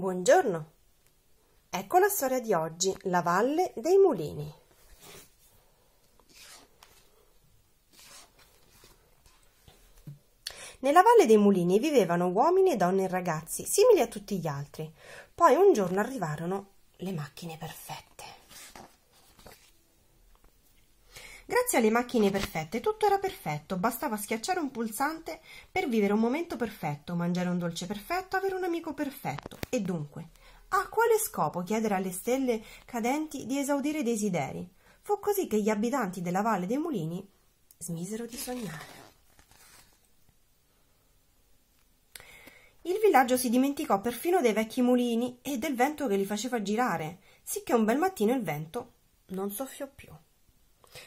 Buongiorno! Ecco la storia di oggi, la Valle dei Mulini. Nella Valle dei Mulini vivevano uomini donne e ragazzi, simili a tutti gli altri. Poi un giorno arrivarono le macchine perfette. Grazie alle macchine perfette tutto era perfetto, bastava schiacciare un pulsante per vivere un momento perfetto, mangiare un dolce perfetto, avere un amico perfetto. E dunque, a quale scopo chiedere alle stelle cadenti di esaudire i desideri? Fu così che gli abitanti della Valle dei Mulini smisero di sognare. Il villaggio si dimenticò perfino dei vecchi mulini e del vento che li faceva girare, sicché un bel mattino il vento non soffiò più.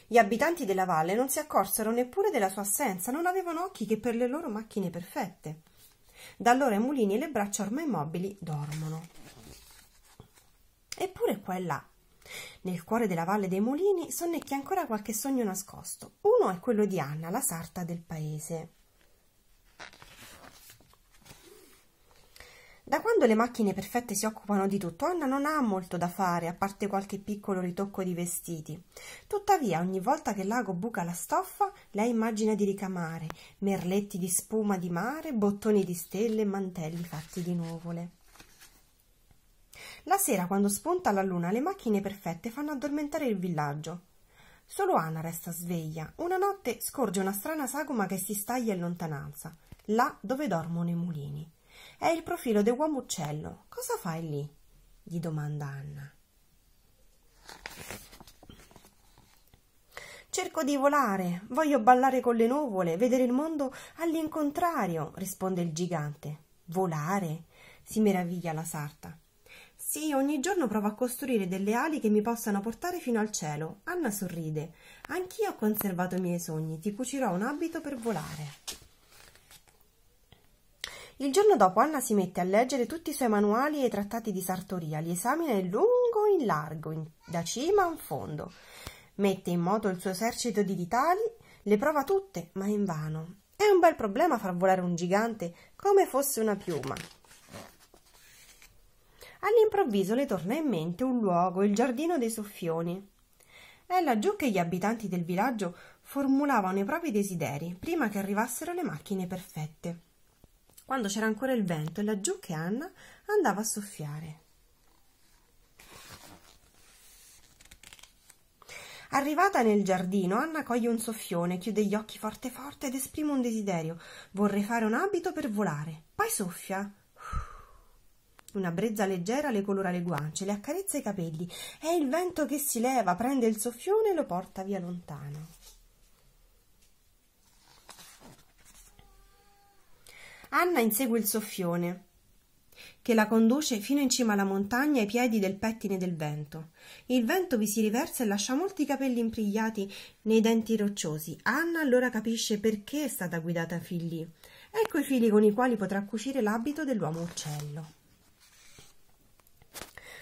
Gli abitanti della valle non si accorsero neppure della sua assenza, non avevano occhi che per le loro macchine perfette. Da allora i mulini e le braccia ormai mobili dormono. Eppure qua e là, nel cuore della valle dei mulini, sonnecchia ancora qualche sogno nascosto. Uno è quello di Anna, la sarta del paese. Da quando le macchine perfette si occupano di tutto, Anna non ha molto da fare, a parte qualche piccolo ritocco di vestiti. Tuttavia, ogni volta che Lago buca la stoffa, lei immagina di ricamare merletti di spuma di mare, bottoni di stelle e mantelli fatti di nuvole. La sera, quando spunta la luna, le macchine perfette fanno addormentare il villaggio. Solo Anna resta sveglia. Una notte scorge una strana sagoma che si staglia in lontananza, là dove dormono i mulini. È il profilo di uomo uccello. Cosa fai lì? gli domanda Anna. Cerco di volare, voglio ballare con le nuvole, vedere il mondo all'incontrario, risponde il gigante. Volare? si meraviglia la sarta. Sì, ogni giorno provo a costruire delle ali che mi possano portare fino al cielo. Anna sorride. Anch'io ho conservato i miei sogni, ti cucirò un abito per volare. Il giorno dopo Anna si mette a leggere tutti i suoi manuali e i trattati di sartoria, li esamina in lungo e in largo, in, da cima a fondo. Mette in moto il suo esercito di ditali, le prova tutte, ma invano. È un bel problema far volare un gigante come fosse una piuma. All'improvviso le torna in mente un luogo, il giardino dei soffioni. È laggiù che gli abitanti del villaggio formulavano i propri desideri prima che arrivassero le macchine perfette quando c'era ancora il vento e laggiù che Anna andava a soffiare. Arrivata nel giardino, Anna coglie un soffione, chiude gli occhi forte forte ed esprime un desiderio. Vorrei fare un abito per volare. Poi soffia. Una brezza leggera le colora le guance, le accarezza i capelli. È il vento che si leva, prende il soffione e lo porta via lontano. Anna insegue il soffione che la conduce fino in cima alla montagna ai piedi del pettine del vento. Il vento vi si riversa e lascia molti capelli imprigliati nei denti rocciosi. Anna allora capisce perché è stata guidata a figli. Ecco i fili con i quali potrà cucire l'abito dell'uomo uccello.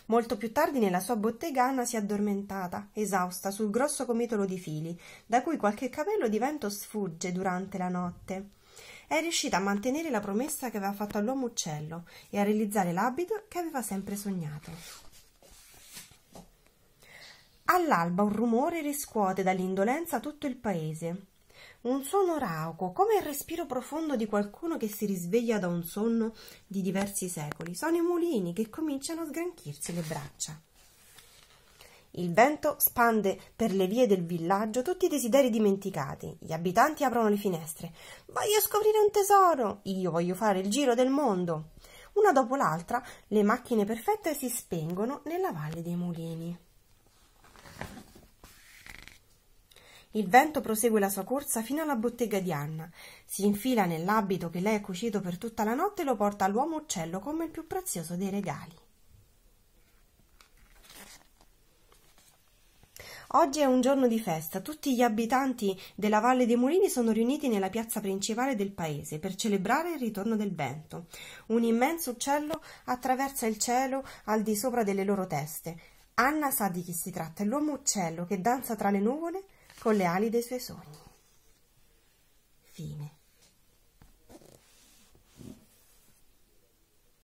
Molto più tardi nella sua bottega Anna si è addormentata, esausta, sul grosso comitolo di fili, da cui qualche capello di vento sfugge durante la notte è riuscita a mantenere la promessa che aveva fatto all'uomo uccello e a realizzare l'abito che aveva sempre sognato. All'alba un rumore riscuote dall'indolenza tutto il paese. Un suono rauco, come il respiro profondo di qualcuno che si risveglia da un sonno di diversi secoli. Sono i mulini che cominciano a sgranchirsi le braccia. Il vento spande per le vie del villaggio tutti i desideri dimenticati. Gli abitanti aprono le finestre. Voglio scoprire un tesoro. Io voglio fare il giro del mondo. Una dopo l'altra le macchine perfette si spengono nella valle dei mulini. Il vento prosegue la sua corsa fino alla bottega di Anna. Si infila nell'abito che lei ha cucito per tutta la notte e lo porta all'uomo uccello come il più prezioso dei regali. Oggi è un giorno di festa. Tutti gli abitanti della Valle dei Mulini sono riuniti nella piazza principale del paese per celebrare il ritorno del vento. Un immenso uccello attraversa il cielo al di sopra delle loro teste. Anna sa di chi si tratta, è l'uomo uccello che danza tra le nuvole con le ali dei suoi sogni. Fine.